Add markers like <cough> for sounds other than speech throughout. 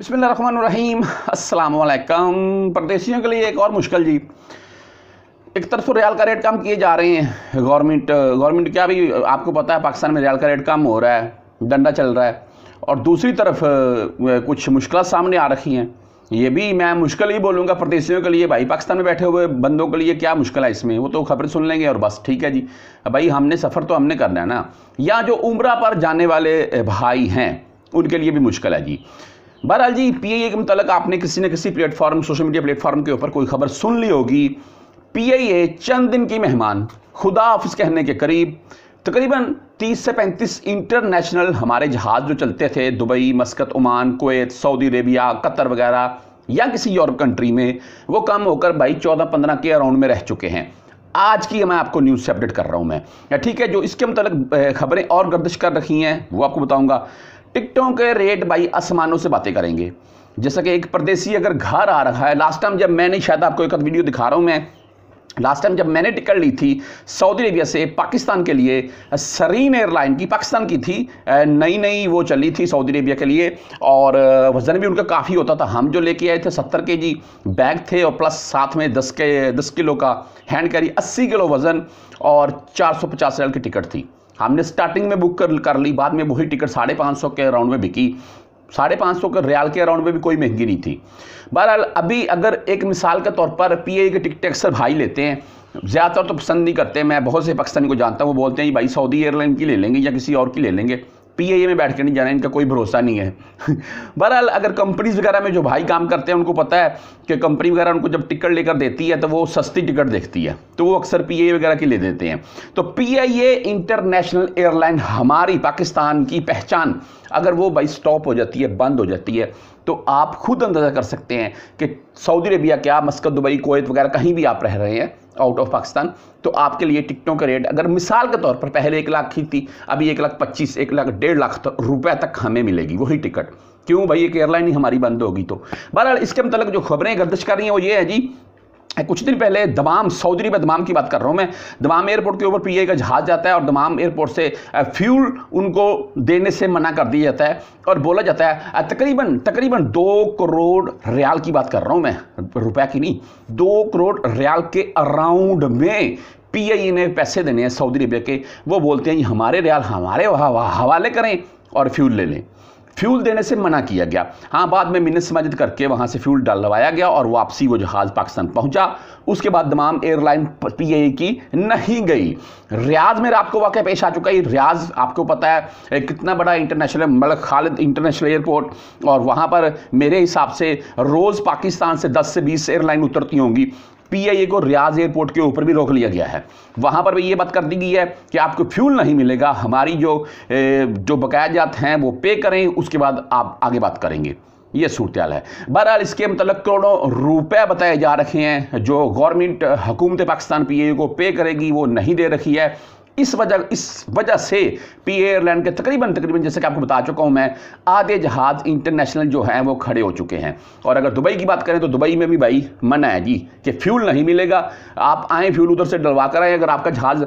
बसमीम असलकम प्रदेशियों के लिए एक और मुश्किल जी इकहत्तर सौ तो रियाल का रेट कम किए जा रहे हैं गवर्नमेंट गवर्नमेंट क्या भी आपको पता है पाकिस्तान में रियाल का रेट कम हो रहा है डंडा चल रहा है और दूसरी तरफ कुछ मुश्किल सामने आ रखी हैं ये भी मैं मुश्किल ही बोलूँगा परदेशियों के लिए भाई पाकिस्तान में बैठे हुए बंदों के लिए क्या मुश्किल है इसमें वो तो खबर सुन लेंगे और बस ठीक है जी भाई हमने सफ़र तो हमने करना है ना या जो उम्र पर जाने वाले भाई हैं उनके लिए भी मुश्किल है जी बहरहाल जी पी के मुतल आपने किसी न किसी प्लेटफॉर्म सोशल मीडिया प्लेटफॉर्म के ऊपर कोई खबर सुन ली होगी पी चंद दिन की मेहमान खुदा ऑफिस कहने के करीब तकरीबन 30 से 35 इंटरनेशनल हमारे जहाज़ जो चलते थे दुबई मस्कत ओमान कोत सऊदी अरेबिया कतर वगैरह या किसी यूरोप कंट्री में वो कम होकर भाई चौदह पंद्रह के अराउंड में रह चुके हैं आज की मैं आपको न्यूज़ से अपडेट कर रहा हूँ मैं ठीक है जो इसके मुतल खबरें और गर्दिश कर रखी हैं वो आपको बताऊँगा टिकटों के रेट भाई आसमानों से बातें करेंगे जैसा कि एक परदेसी अगर घर आ रहा है लास्ट टाइम जब मैंने शायद आपको एक वीडियो दिखा रहा हूँ मैं लास्ट टाइम जब मैंने टिकट ली थी सऊदी अरेबिया से पाकिस्तान के लिए सरीन एयरलाइन की पाकिस्तान की थी नई नई वो चली थी सऊदी अरेबिया के लिए और वज़न भी उनका काफ़ी होता था हम जो लेके आए थे सत्तर के जी बैग थे और प्लस साथ में दस के दस किलो का हैंड कैरी अस्सी किलो वज़न और चार सौ पचास की टिकट थी हमने स्टार्टिंग में बुक कर कर ली बाद में वही टिकट साढ़े पाँच सौ के अराउंड में बिकी साढ़े पाँच सौ के रियाल के अराउंड में भी कोई महंगी नहीं थी बहरहाल अभी अगर एक मिसाल के तौर पर ए के टिकट अक्सर भाई लेते हैं ज़्यादातर तो पसंद नहीं करते मैं बहुत से पाकिस्तानी को जानता हूँ वो बोलते हैं भाई सऊदी एयरलाइन की ले लेंगे या किसी और की ले लेंगे ए में बैठ के नहीं जाना इनका कोई भरोसा नहीं है <laughs> बहरहाल अगर कंपनीज वगैरह में जो भाई काम करते हैं उनको पता है कि कंपनी वगैरह उनको जब टिकट लेकर देती है तो वो सस्ती टिकट देखती है तो वो अक्सर ए वगैरह की ले देते हैं तो पीआईए इंटरनेशनल एयरलाइन हमारी पाकिस्तान की पहचान अगर वो भाई स्टॉप हो जाती है बंद हो जाती है तो आप खुद अंदाज़ा कर सकते हैं कि सऊदी अरेबिया क्या मस्कत दुबई कोयत वगैरह कहीं भी आप रह रहे हैं आउट ऑफ पाकिस्तान तो आपके लिए टिकटों का रेट अगर मिसाल के तौर पर पहले एक लाख की थी अभी एक लाख पच्चीस एक लाख डेढ़ लाख तो रुपए तक हमें मिलेगी वही टिकट क्यों भाई एक एयरलाइन ही हमारी बंद होगी तो बहरहाल इसके मतलब जो खबरें गर्दश कर रही हैं वो ये है जी कुछ दिन पहले दमाम सऊदी में दमाम की बात कर रहा हूँ मैं दमाम एयरपोर्ट के ऊपर पीए का जहाज जाता है और दमाम एयरपोर्ट से फ्यूल उनको देने से मना कर दिया जाता है और बोला जाता है तकरीबन तकरीबन दो करोड़ रियाल की बात कर रहा हूँ मैं रुपया की नहीं दो करोड़ रियाल के अराउंड में पी आई ने पैसे देने हैं सऊदी अरबिया के वो बोलते हैं हमारे रियाल हमारे हवाले करें और फ्यूल ले लें फ्यूल देने से मना किया गया हाँ बाद में मिनट समाजद करके वहाँ से फ्यूल डलवाया गया और वापसी वो जहाज़ पाकिस्तान पहुँचा उसके बाद तमाम एयरलाइन पी ए की नहीं गई रियाज में रात को पेश आ चुका है रियाज आपको पता है कितना बड़ा इंटरनेशनल मलक मतलब खालिद इंटरनेशनल एयरपोर्ट और वहाँ पर मेरे हिसाब से रोज़ पाकिस्तान से दस से बीस एयरलाइन उतरती होंगी पीआईए को रियाज एयरपोर्ट के ऊपर भी रोक लिया गया है वहाँ पर भी ये बात कर दी गई है कि आपको फ्यूल नहीं मिलेगा हमारी जो जो बकाया जात हैं वो पे करें उसके बाद आप आगे बात करेंगे ये सूरत है बहरहाल इसके मतलब करोड़ों रुपए बताए जा रखे हैं जो गवर्नमेंट हुकूमत पाकिस्तान पी को पे करेगी वो नहीं दे रखी है इस वजह इस वजह से पी एयरलाइन के तकरीबन तकरीबन जैसे कि आपको बता चुका हूं मैं आधे जहाज़ इंटरनेशनल जो हैं वो खड़े हो चुके हैं और अगर दुबई की बात करें तो दुबई में भी भाई मना है जी कि फ्यूल नहीं मिलेगा आप आए फ्यूल उधर से डलवा कर आए अगर आपका जहाज़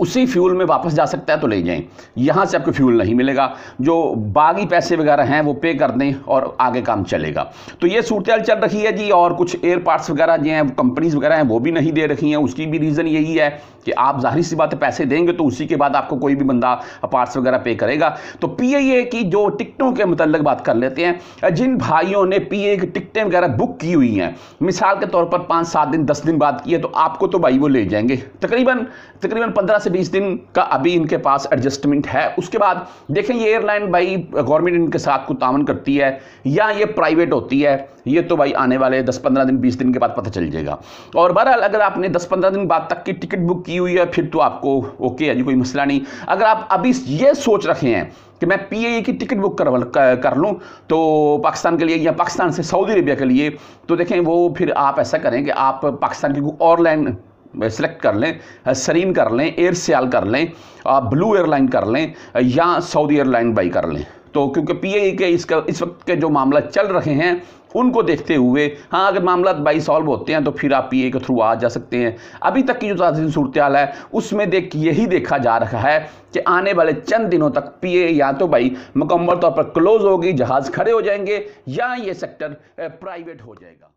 उसी फ्यूल में वापस जा सकता है तो ले जाएं यहाँ से आपको फ्यूल नहीं मिलेगा जो बागी पैसे वगैरह हैं वो पे कर दें और आगे काम चलेगा तो ये सूरत चल रही है जी और कुछ एयर पार्ट्स वगैरह जो हैं कंपनीज वगैरह हैं वो भी नहीं दे रही हैं उसकी भी रीज़न यही है कि आप जाहिर सी बात पैसे देंगे तो उसी के बाद आपको कोई भी बंदा पार्ट्स वगैरह पे करेगा तो पी की जो टिकटों के मतलब बात कर लेते हैं जिन भाइयों ने पी की टिकटें वगैरह बुक की हुई हैं मिसाल के तौर पर पाँच सात दिन दस दिन बाद की है तो आपको तो भाई वो ले जाएंगे तकरीबन तकरीबन पंद्रह से 20 दिन का अभी इनके पास एडजस्टमेंट है उसके बाद देखें ये एयरलाइन भाई गवर्नमेंट इनके साथ को तामन करती है या ये प्राइवेट होती है ये तो भाई आने वाले 10-15 दिन 20 दिन के बाद पता चल जाएगा और बहरहाल अगर आपने 10-15 दिन बाद तक की टिकट बुक की हुई है फिर तो आपको ओके है जी कोई मसला नहीं अगर आप अभी ये सोच रखे हैं कि मैं पी e की टिकट बुक कर, कर लूँ तो पाकिस्तान के लिए या पाकिस्तान से सऊदी अरेबिया के लिए तो देखें वो फिर आप ऐसा करें कि आप पाकिस्तान की कोई और लाइन सेलेक्ट कर लें सरीन कर लें एयर सियाल कर लें आप ब्लू एयरलाइन कर लें या सऊदी एयरलाइन बाई कर लें तो क्योंकि पीए e के इसका इस वक्त के जो मामला चल रहे हैं उनको देखते हुए हाँ अगर मामला बाई सॉल्व होते हैं तो फिर आप पीए e के थ्रू आ जा सकते हैं अभी तक की जो ताज़ी सूरत है उसमें देख यही देखा जा रहा है कि आने वाले चंद दिनों तक पीए e या तो भाई मुकम्मल तौर पर क्लोज होगी जहाज़ खड़े हो जाएंगे या ये सेक्टर प्राइवेट हो जाएगा